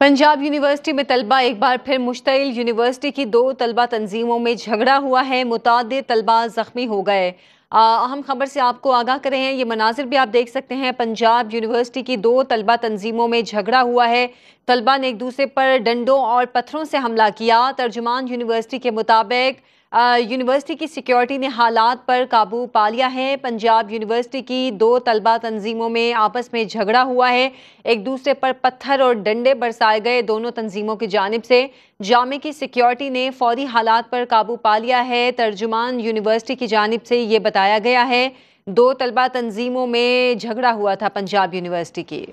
Punjab university में तलबा एक बार फिर मुश्तिल यूनिवर्सिटी की दो तलबा तंजीमों में झगड़ा हुआ है मुतद तलबा ज़ख्मी हो गए अहम खबर से आपको आगाह करें हैं ये मनाजिर भी आप देख सकते हैं पंजाब यूनिवर्सिटी की दो तलबा तंजीमों में झगड़ा हुआ है तलबा ने एक दूसरे पर डंडों और पत्थरों से हमला किया तर्जुमान यूनिवर्सिटी के मुताबिक यूनिवर्सिटी की सिक्योरिटी ने हालात पर काबू पा लिया है पंजाब यूनिवर्सिटी की दो तलबा तंजीमों में आपस में झगड़ा हुआ है एक दूसरे पर पत्थर और डंडे बरसाए गए दोनों तंजीमों की जानब से जामे की सिक्योरिटी ने फौरी हालात पर काबू पा लिया है तर्जुमान यूनिवर्सिटी की जानब से ये बताया गया है दो तलबा तंजीमों में झगड़ा हुआ था पंजाब यूनिवर्सिटी की